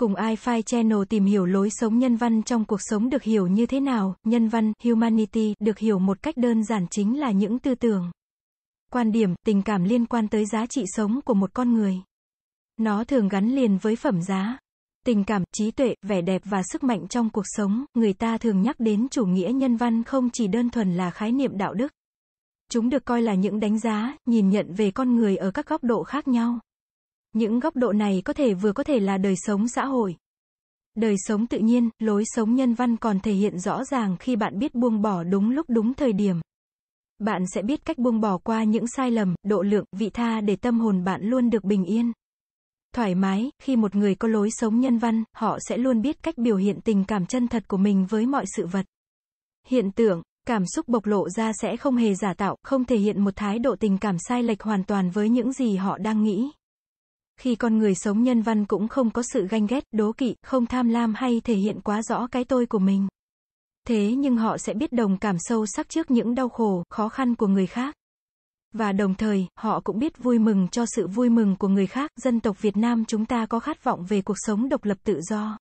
cùng iFi Channel tìm hiểu lối sống nhân văn trong cuộc sống được hiểu như thế nào, nhân văn, humanity, được hiểu một cách đơn giản chính là những tư tưởng, quan điểm, tình cảm liên quan tới giá trị sống của một con người. Nó thường gắn liền với phẩm giá, tình cảm, trí tuệ, vẻ đẹp và sức mạnh trong cuộc sống, người ta thường nhắc đến chủ nghĩa nhân văn không chỉ đơn thuần là khái niệm đạo đức. Chúng được coi là những đánh giá, nhìn nhận về con người ở các góc độ khác nhau. Những góc độ này có thể vừa có thể là đời sống xã hội. Đời sống tự nhiên, lối sống nhân văn còn thể hiện rõ ràng khi bạn biết buông bỏ đúng lúc đúng thời điểm. Bạn sẽ biết cách buông bỏ qua những sai lầm, độ lượng, vị tha để tâm hồn bạn luôn được bình yên. Thoải mái, khi một người có lối sống nhân văn, họ sẽ luôn biết cách biểu hiện tình cảm chân thật của mình với mọi sự vật. Hiện tượng, cảm xúc bộc lộ ra sẽ không hề giả tạo, không thể hiện một thái độ tình cảm sai lệch hoàn toàn với những gì họ đang nghĩ khi con người sống nhân văn cũng không có sự ganh ghét, đố kỵ, không tham lam hay thể hiện quá rõ cái tôi của mình. Thế nhưng họ sẽ biết đồng cảm sâu sắc trước những đau khổ, khó khăn của người khác. Và đồng thời, họ cũng biết vui mừng cho sự vui mừng của người khác, dân tộc Việt Nam chúng ta có khát vọng về cuộc sống độc lập tự do.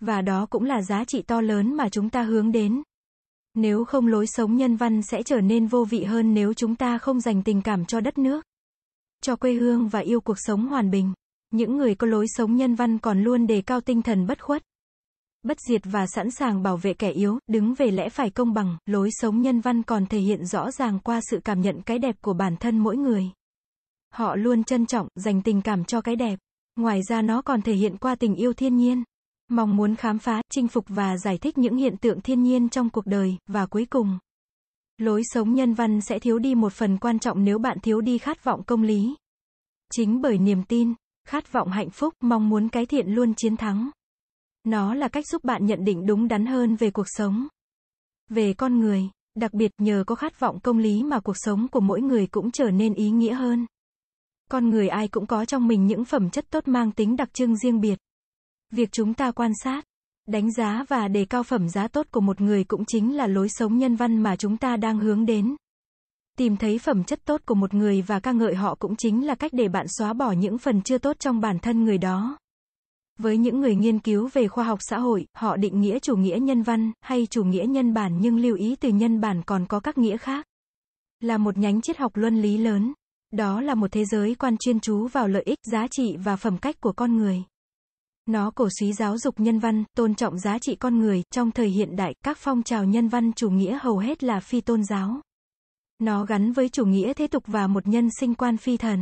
Và đó cũng là giá trị to lớn mà chúng ta hướng đến. Nếu không lối sống nhân văn sẽ trở nên vô vị hơn nếu chúng ta không dành tình cảm cho đất nước cho quê hương và yêu cuộc sống hoàn bình. Những người có lối sống nhân văn còn luôn đề cao tinh thần bất khuất, bất diệt và sẵn sàng bảo vệ kẻ yếu, đứng về lẽ phải công bằng, lối sống nhân văn còn thể hiện rõ ràng qua sự cảm nhận cái đẹp của bản thân mỗi người. Họ luôn trân trọng, dành tình cảm cho cái đẹp. Ngoài ra nó còn thể hiện qua tình yêu thiên nhiên, mong muốn khám phá, chinh phục và giải thích những hiện tượng thiên nhiên trong cuộc đời, và cuối cùng Lối sống nhân văn sẽ thiếu đi một phần quan trọng nếu bạn thiếu đi khát vọng công lý. Chính bởi niềm tin, khát vọng hạnh phúc, mong muốn cái thiện luôn chiến thắng. Nó là cách giúp bạn nhận định đúng đắn hơn về cuộc sống. Về con người, đặc biệt nhờ có khát vọng công lý mà cuộc sống của mỗi người cũng trở nên ý nghĩa hơn. Con người ai cũng có trong mình những phẩm chất tốt mang tính đặc trưng riêng biệt. Việc chúng ta quan sát, Đánh giá và đề cao phẩm giá tốt của một người cũng chính là lối sống nhân văn mà chúng ta đang hướng đến. Tìm thấy phẩm chất tốt của một người và ca ngợi họ cũng chính là cách để bạn xóa bỏ những phần chưa tốt trong bản thân người đó. Với những người nghiên cứu về khoa học xã hội, họ định nghĩa chủ nghĩa nhân văn hay chủ nghĩa nhân bản nhưng lưu ý từ nhân bản còn có các nghĩa khác. Là một nhánh triết học luân lý lớn, đó là một thế giới quan chuyên chú vào lợi ích, giá trị và phẩm cách của con người. Nó cổ suý giáo dục nhân văn, tôn trọng giá trị con người, trong thời hiện đại, các phong trào nhân văn chủ nghĩa hầu hết là phi tôn giáo. Nó gắn với chủ nghĩa thế tục và một nhân sinh quan phi thần.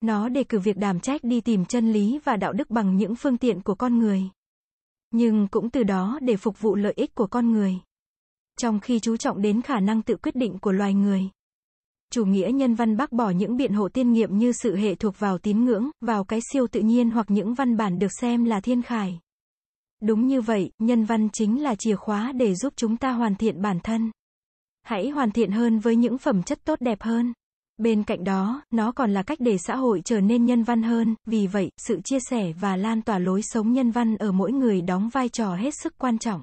Nó đề cử việc đảm trách đi tìm chân lý và đạo đức bằng những phương tiện của con người. Nhưng cũng từ đó để phục vụ lợi ích của con người. Trong khi chú trọng đến khả năng tự quyết định của loài người chủ nghĩa nhân văn bác bỏ những biện hộ tiên nghiệm như sự hệ thuộc vào tín ngưỡng, vào cái siêu tự nhiên hoặc những văn bản được xem là thiên khải. Đúng như vậy, nhân văn chính là chìa khóa để giúp chúng ta hoàn thiện bản thân. Hãy hoàn thiện hơn với những phẩm chất tốt đẹp hơn. Bên cạnh đó, nó còn là cách để xã hội trở nên nhân văn hơn, vì vậy, sự chia sẻ và lan tỏa lối sống nhân văn ở mỗi người đóng vai trò hết sức quan trọng.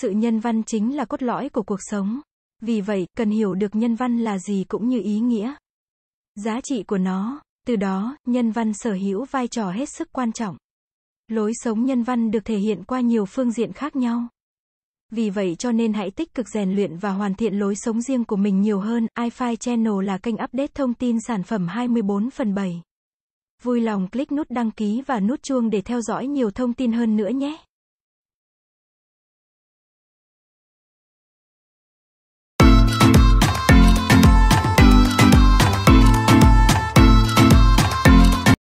Sự nhân văn chính là cốt lõi của cuộc sống. Vì vậy, cần hiểu được nhân văn là gì cũng như ý nghĩa, giá trị của nó. Từ đó, nhân văn sở hữu vai trò hết sức quan trọng. Lối sống nhân văn được thể hiện qua nhiều phương diện khác nhau. Vì vậy cho nên hãy tích cực rèn luyện và hoàn thiện lối sống riêng của mình nhiều hơn. iFi Channel là kênh update thông tin sản phẩm 24 phần 7. Vui lòng click nút đăng ký và nút chuông để theo dõi nhiều thông tin hơn nữa nhé.